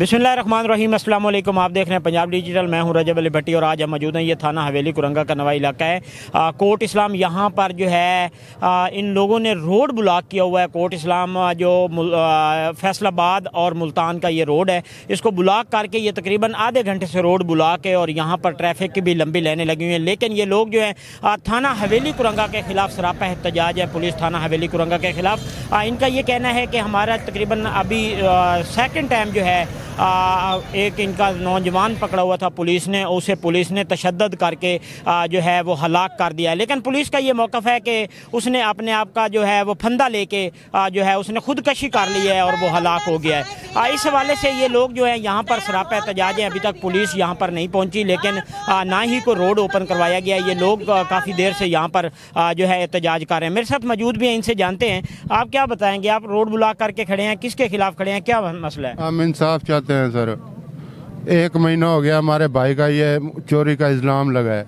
बिसमीम असल आप देख रहे हैं पंजाब डिजिटल मैं हूं रजब अली भट्टी और आज हम मौजूद हैं ये थाना हवेली कुरंगा का नवा इलाका है आ, कोट इस्लाम यहाँ पर जो है आ, इन लोगों ने रोड ब्लॉक किया हुआ है कोट इस्लाम जो फैसलाबाद और मुल्तान का ये रोड है इसको ब्लॉक करके ये तकरीबन आधे घंटे से रोड ब्लॉक है और यहाँ पर ट्रैफिक की भी लंबी लाइनें लगी हुई हैं लेकिन ये लोग जो है थाना हवेली कुरंगा के खिलाफ सरापा एहतजाज है पुलिस थाना हवेली कुरंगा के खिलाफ इनका ये कहना है कि हमारा तकरीबन अभी सेकेंड टाइम जो है आ, एक इनका नौजवान पकड़ा हुआ था पुलिस ने उसे पुलिस ने तशद करके आ, जो है वो हलाक कर दिया लेकिन पुलिस का ये मौक़ है कि उसने अपने आप का जो है वो फंदा लेके जो है उसने खुदकशी कर ली है और वो हलाक हो गया है आ, इस हवाले से ये लोग जो है यहाँ पर शराप एहतजाज हैं अभी तक पुलिस यहाँ पर नहीं पहुँची लेकिन आ, ना ही कोई रोड ओपन करवाया गया ये लोग काफ़ी देर से यहाँ पर आ, जो है एहतजाज कर रहे हैं मेरे साथ मौजूद भी हैं इनसे जानते हैं आप क्या बताएँगे आप रोड बुला करके खड़े हैं किसके खिलाफ खड़े हैं क्या मसला है हम इंसाफ चाहते करते हैं सर एक महीना हो गया हमारे भाई का ये चोरी का इल्ज़ाम लगा है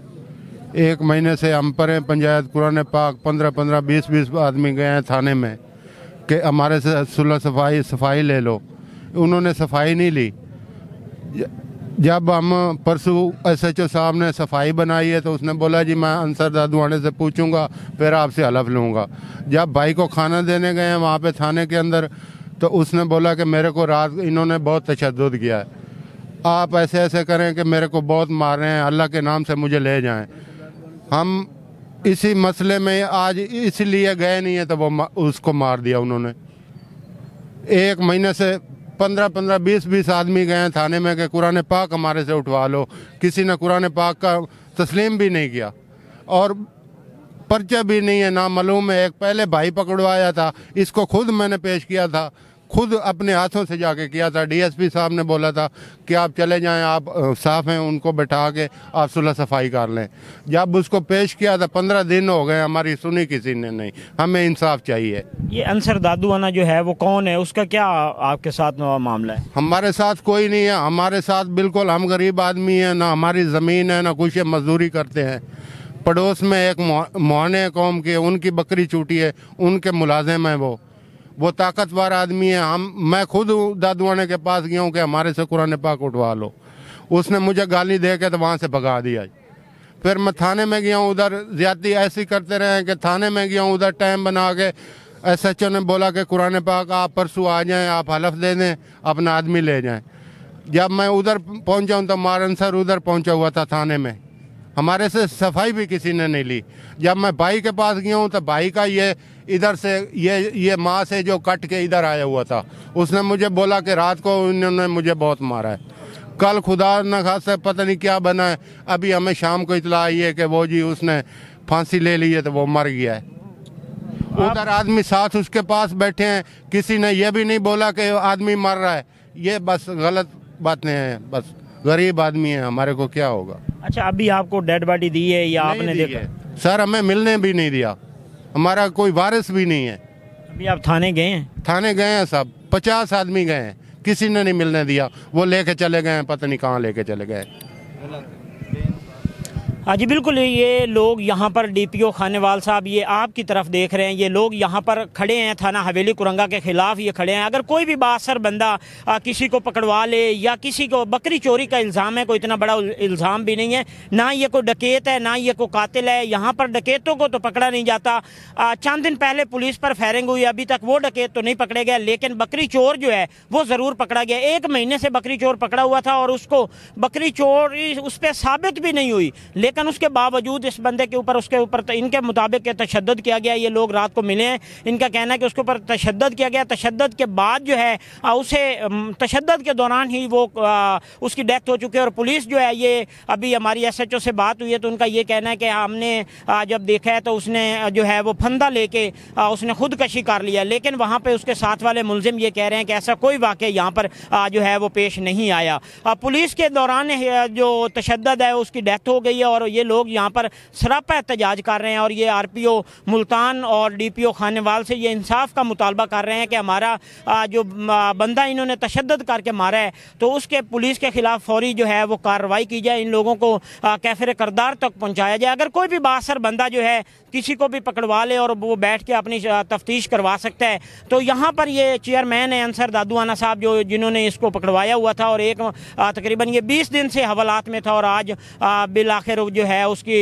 एक महीने से हम पर हैं पंचायत कुरान पाक पंद्रह पंद्रह बीस बीस आदमी गए हैं थाने में कि हमारे से सुलह सफाई सफाई ले लो उन्होंने सफाई नहीं ली जब हम परसों एस एच ओ साहब ने सफाई बनाई है तो उसने बोला जी मैं अंसर दादुआने से पूछूंगा फिर आपसे हलफ लूँगा जब भाई को खाना देने गए हैं वहाँ पे थाने के अंदर तो उसने बोला कि मेरे को रात इन्होंने बहुत तशद किया है आप ऐसे ऐसे करें कि मेरे को बहुत मार रहे हैं अल्लाह के नाम से मुझे ले जाएं हम इसी मसले में आज इसलिए गए नहीं है तो वो उसको मार दिया उन्होंने एक महीने से पंद्रह पंद्रह बीस बीस आदमी गए थाने में कि कुरान पाक हमारे से उठवा लो किसी ने कुरान पाक का तस्लीम भी नहीं किया और पर्चा भी नहीं है ना मालूम है एक पहले भाई पकड़वाया था इसको खुद मैंने पेश किया था खुद अपने हाथों से जाके किया था डीएसपी साहब ने बोला था कि आप चले जाएं आप साफ हैं उनको बैठा के आप सुलह सफाई कर लें जब उसको पेश किया था पंद्रह दिन हो गए हमारी सुनी किसी ने नहीं हमें इंसाफ चाहिए ये अंसर दादूवाना जो है वो कौन है उसका क्या आपके साथ मामला है हमारे साथ कोई नहीं है हमारे साथ बिल्कुल हम गरीब आदमी हैं ना हमारी ज़मीन है ना कुछ मजदूरी करते हैं पड़ोस में एक मोहने कौम के उनकी बकरी चूटी है उनके मुलाजिम हैं वो वो ताकतवर आदमी है हम मैं खुद दादुआने के पास गया हूँ कि हमारे से कुरान पाक उठवा लो उसने मुझे गाली दे के तो वहाँ से भगा दिया फिर मैं थाने में गया हूँ उधर ज्यादा ऐसी करते रहे कि थाने में गया हूँ उधर टाइम बना के एस एच ओ ने बोला कि कुरान पाक आप परसों आ जाएं आप हलफ दे दें अपना आदमी ले जाएं जब मैं उधर पहुँचाऊँ तो मारन सर उधर पहुँचा हुआ था थाने में हमारे से सफाई भी किसी ने नहीं ली जब मैं भाई के पास गया हूँ तो भाई का ये इधर से ये ये माँ से जो कट के इधर आया हुआ था उसने मुझे बोला कि रात को उन्होंने मुझे बहुत मारा है कल खुदा न खासा पता नहीं क्या बना है अभी हमें शाम को इतला आई है कि वो जी उसने फांसी ले ली है तो वो मर गया है उधर आदमी साथ उसके पास बैठे हैं किसी ने यह भी नहीं बोला कि आदमी मर रहा है ये बस गलत बातें हैं बस गरीब आदमी है हमारे को क्या होगा अच्छा अभी आपको डेड बॉडी दी है या आपने देखा सर हमें मिलने भी नहीं दिया हमारा कोई वारिस भी नहीं है अभी आप थाने गए हैं थाने गए हैं सब पचास आदमी गए हैं किसी ने नहीं मिलने दिया वो लेके चले गए हैं पता नहीं कहाँ लेके चले गए हाँ जी बिल्कुल ये लोग यहाँ पर डीपीओ खानेवाल साहब ये आपकी तरफ देख रहे हैं ये लोग यहाँ पर खड़े हैं थाना हवेली कुरंगा के खिलाफ ये खड़े हैं अगर कोई भी बासर बंदा आ, किसी को पकड़वा ले या किसी को बकरी चोरी का इल्ज़ाम है कोई इतना बड़ा इल्ज़ाम भी नहीं है ना ये कोई डकेत है ना ये कोई कातिल है यहाँ पर डकेतों को तो पकड़ा नहीं जाता आ, चंद दिन पहले पुलिस पर फायरिंग हुई अभी तक वो डकेत तो नहीं पकड़े गए लेकिन बकरी चोर जो है वो ज़रूर पकड़ा गया एक महीने से बकरी चोर पकड़ा हुआ था और उसको बकरी चोरी उस पर साबित भी नहीं हुई लेकिन उसके बावजूद इस बंदे के ऊपर उसके ऊपर इनके मुताबिक तशद किया गया ये लोग रात को मिले हैं इनका कहना है कि उसके ऊपर तशद किया गया तशद के बाद जो है उसे तशद के दौरान ही वो उसकी डेथ हो चुकी है और पुलिस जो है ये अभी हमारी एस एच ओ से बात हुई है तो उनका ये कहना है कि हमने जब देखा है तो उसने जो है वो फंदा लेके उसने खुदकशी कर लिया लेकिन वहाँ पर उसके साथ वाले मुलजिम ये कह रहे हैं कि ऐसा कोई वाक़ यहाँ पर जो है वो पेश नहीं आया पुलिस के दौरान जो तशद है उसकी डेथ हो गई है और और ये लोग यहाँ पर सरापा एहतजाज कर रहे हैं और ये आर पी ओ मुल्तान और डी पी ओ खानवाल से ये इंसाफ का मुतालबा कर रहे हैं कि हमारा जो बंदा इन्होंने तशद करके मारा है तो उसके पुलिस के ख़िलाफ़ फौरी जो है वो कार्रवाई की जाए इन लोगों को कैफर करदार तक पहुँचाया जाए अगर कोई भी बासर बंदा जो है किसी को भी पकड़वा ले और वो बैठ के अपनी तफ्तीश करवा सकता है तो यहाँ पर ये चेयरमैन है अंसर दादूआना साहब जो जिन्होंने इसको पकड़वाया हुआ था और एक तकरीबन ये बीस दिन से हवालात में था और आज बिल आखिर जो है उसकी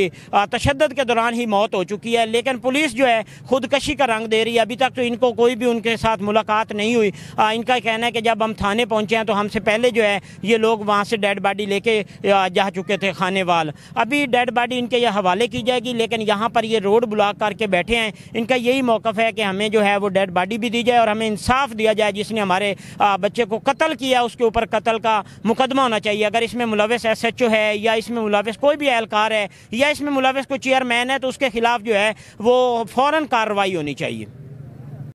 तशद के दौरान ही मौत हो चुकी है लेकिन पुलिस जो है खुदकशी का रंग दे रही है अभी तक तो इनको कोई भी उनके साथ मुलाकात नहीं हुई आ, इनका कहना है कि जब हम थाने पहुंचे हैं तो हमसे पहले जो है ये लोग वहाँ से डेड बॉडी लेके जा चुके थे खाने वाल अभी डेड बॉडी इनके यह हवाले की जाएगी लेकिन यहाँ पर ये रोड ब्लॉक करके बैठे हैं इनका यही मौकफ है कि हमें जो है वो डेड बॉडी भी दी जाए और हमें इंसाफ दिया जाए जिसने हमारे बच्चे को कत्ल किया उसके ऊपर कत्ल का मुकदमा होना चाहिए अगर इसमें मुलविस एस एच ओ है या इसमें मुलविस कोई भी एहलकार गवार है या इसमें मुलविस को चेयरमैन है तो उसके खिलाफ जो है वो फ़ौर कार्रवाई होनी चाहिए